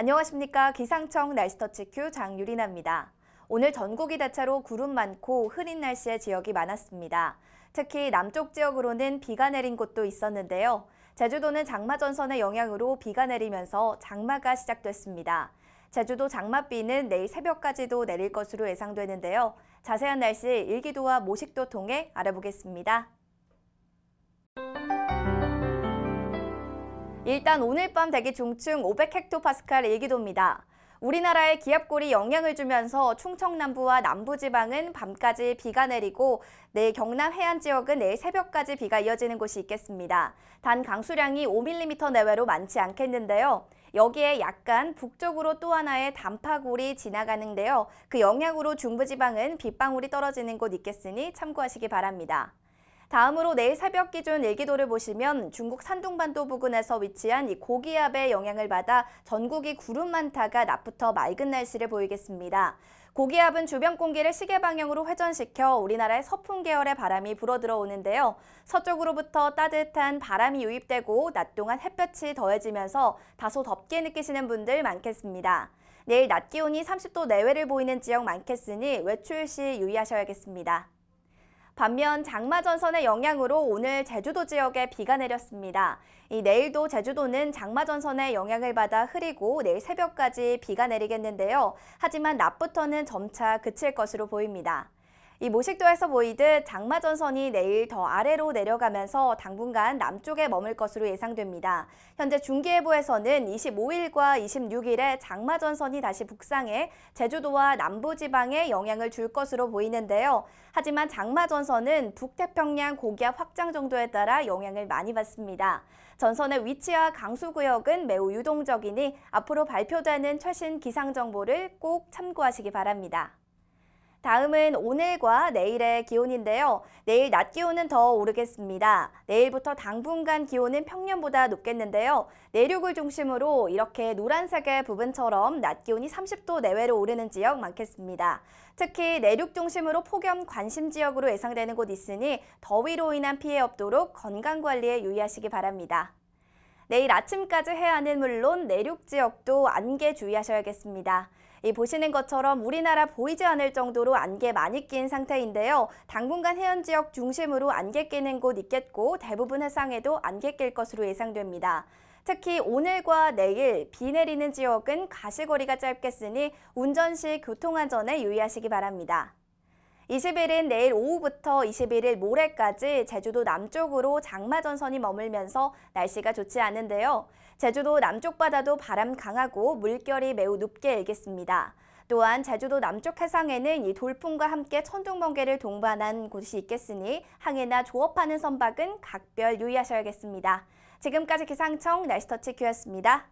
안녕하십니까 기상청 날씨터치 큐 장유리나입니다. 오늘 전국이 대체로 구름 많고 흐린 날씨의 지역이 많았습니다. 특히 남쪽 지역으로는 비가 내린 곳도 있었는데요. 제주도는 장마 전선의 영향으로 비가 내리면서 장마가 시작됐습니다. 제주도 장맛비는 내일 새벽까지도 내릴 것으로 예상되는데요. 자세한 날씨 일기도와 모식도 통해 알아보겠습니다. 일단 오늘 밤 대기 중층 500헥토파스칼 일기도입니다. 우리나라에 기압골이 영향을 주면서 충청남부와 남부지방은 밤까지 비가 내리고 내일 경남 해안 지역은 내일 새벽까지 비가 이어지는 곳이 있겠습니다. 단 강수량이 5mm 내외로 많지 않겠는데요. 여기에 약간 북쪽으로 또 하나의 단파골이 지나가는데요. 그 영향으로 중부지방은 빗방울이 떨어지는 곳 있겠으니 참고하시기 바랍니다. 다음으로 내일 새벽 기준 일기도를 보시면 중국 산둥반도 부근에서 위치한 이 고기압의 영향을 받아 전국이 구름 많다가 낮부터 맑은 날씨를 보이겠습니다. 고기압은 주변 공기를 시계 방향으로 회전시켜 우리나라의 서풍 계열의 바람이 불어들어오는데요. 서쪽으로부터 따뜻한 바람이 유입되고 낮 동안 햇볕이 더해지면서 다소 덥게 느끼시는 분들 많겠습니다. 내일 낮 기온이 30도 내외를 보이는 지역 많겠으니 외출 시 유의하셔야겠습니다. 반면 장마 전선의 영향으로 오늘 제주도 지역에 비가 내렸습니다. 내일도 제주도는 장마 전선의 영향을 받아 흐리고 내일 새벽까지 비가 내리겠는데요. 하지만 낮부터는 점차 그칠 것으로 보입니다. 이 모식도에서 보이듯 장마전선이 내일 더 아래로 내려가면서 당분간 남쪽에 머물 것으로 예상됩니다. 현재 중기예보에서는 25일과 26일에 장마전선이 다시 북상해 제주도와 남부지방에 영향을 줄 것으로 보이는데요. 하지만 장마전선은 북태평양 고기압 확장 정도에 따라 영향을 많이 받습니다. 전선의 위치와 강수구역은 매우 유동적이니 앞으로 발표되는 최신 기상정보를 꼭 참고하시기 바랍니다. 다음은 오늘과 내일의 기온인데요. 내일 낮 기온은 더 오르겠습니다. 내일부터 당분간 기온은 평년보다 높겠는데요. 내륙을 중심으로 이렇게 노란색의 부분처럼 낮 기온이 30도 내외로 오르는 지역 많겠습니다. 특히 내륙 중심으로 폭염 관심 지역으로 예상되는 곳 있으니 더위로 인한 피해 없도록 건강관리에 유의하시기 바랍니다. 내일 아침까지 해안은 물론 내륙 지역도 안개 주의하셔야겠습니다. 이 보시는 것처럼 우리나라 보이지 않을 정도로 안개 많이 낀 상태인데요. 당분간 해안 지역 중심으로 안개 끼는 곳 있겠고 대부분 해상에도 안개 낄 것으로 예상됩니다. 특히 오늘과 내일 비 내리는 지역은 가시거리가 짧겠으니 운전 시 교통안전에 유의하시기 바랍니다. 20일은 내일 오후부터 21일 모레까지 제주도 남쪽으로 장마전선이 머물면서 날씨가 좋지 않은데요. 제주도 남쪽 바다도 바람 강하고 물결이 매우 높게 일겠습니다. 또한 제주도 남쪽 해상에는 이 돌풍과 함께 천둥 번개를 동반한 곳이 있겠으니 항해나 조업하는 선박은 각별 유의하셔야겠습니다. 지금까지 기상청 날씨터치 큐였습니다.